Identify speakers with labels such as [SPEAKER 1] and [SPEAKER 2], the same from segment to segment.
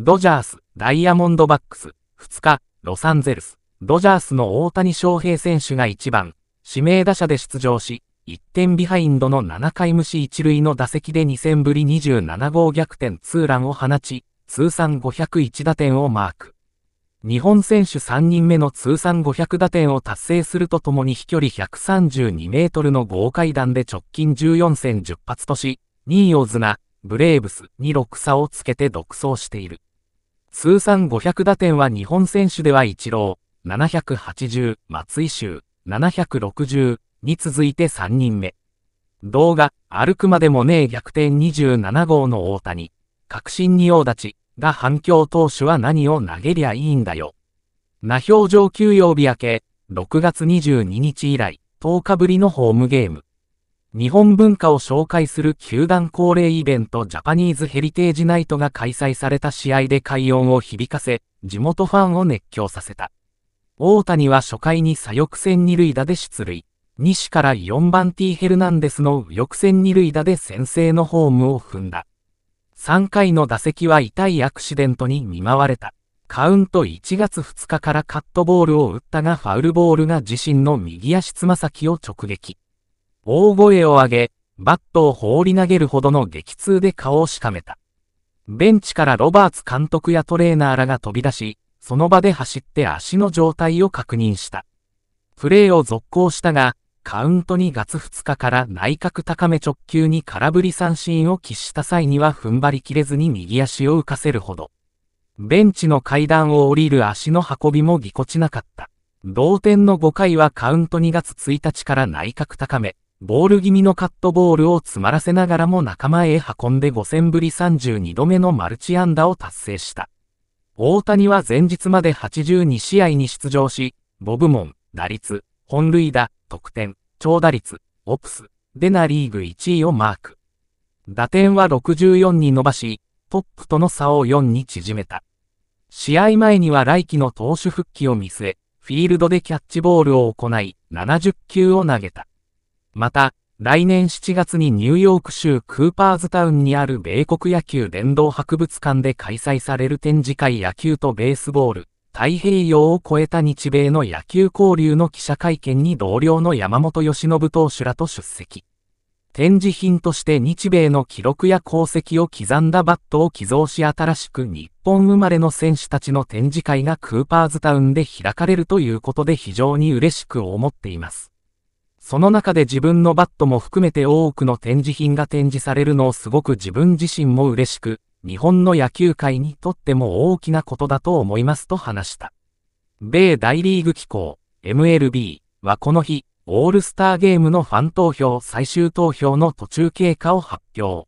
[SPEAKER 1] ドジャース、ダイヤモンドバックス、2日、ロサンゼルス、ドジャースの大谷翔平選手が1番、指名打者で出場し、1点ビハインドの7回無視1塁の打席で2戦ぶり27号逆転ツーランを放ち、通算501打点をマーク。日本選手3人目の通算500打点を達成するとともに飛距離132メートルの豪快弾で直近14戦10発とし、2位をズナ、ブレーブスに6差をつけて独走している。通算500打点は日本選手ではイチロー、780、松井秀、760に続いて3人目。動画、歩くまでもねえ逆転27号の大谷、確信に王立ち、が反響投手は何を投げりゃいいんだよ。な表情休養日明け、6月22日以来、10日ぶりのホームゲーム。日本文化を紹介する球団恒例イベントジャパニーズヘリテージナイトが開催された試合で快音を響かせ、地元ファンを熱狂させた。大谷は初回に左翼戦二塁打で出塁。西から4番 T ヘルナンデスの右翼戦二塁打で先制のホームを踏んだ。3回の打席は痛いアクシデントに見舞われた。カウント1月2日からカットボールを打ったがファウルボールが自身の右足つま先を直撃。大声を上げ、バットを放り投げるほどの激痛で顔をしかめた。ベンチからロバーツ監督やトレーナーらが飛び出し、その場で走って足の状態を確認した。プレーを続行したが、カウント2月2日から内角高め直球に空振り三振を喫した際には踏ん張りきれずに右足を浮かせるほど。ベンチの階段を降りる足の運びもぎこちなかった。同点の5回はカウント2月1日から内角高め、ボール気味のカットボールを詰まらせながらも仲間へ運んで5戦ぶり32度目のマルチ安打を達成した。大谷は前日まで82試合に出場し、ボブモン、打率、本塁打、得点、長打率、オプス、でナリーグ1位をマーク。打点は64に伸ばし、トップとの差を4に縮めた。試合前には来季の投手復帰を見据え、フィールドでキャッチボールを行い、70球を投げた。また、来年7月にニューヨーク州クーパーズタウンにある米国野球殿堂博物館で開催される展示会野球とベースボール、太平洋を越えた日米の野球交流の記者会見に同僚の山本由伸投手らと出席。展示品として日米の記録や功績を刻んだバットを寄贈し新しく日本生まれの選手たちの展示会がクーパーズタウンで開かれるということで非常に嬉しく思っています。その中で自分のバットも含めて多くの展示品が展示されるのをすごく自分自身も嬉しく、日本の野球界にとっても大きなことだと思いますと話した。米大リーグ機構、MLB はこの日、オールスターゲームのファン投票最終投票の途中経過を発表。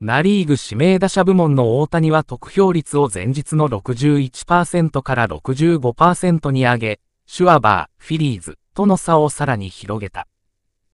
[SPEAKER 1] ナリーグ指名打者部門の大谷は得票率を前日の61%から65%に上げ、シュアバー、フィリーズ、との差をさらに広げた。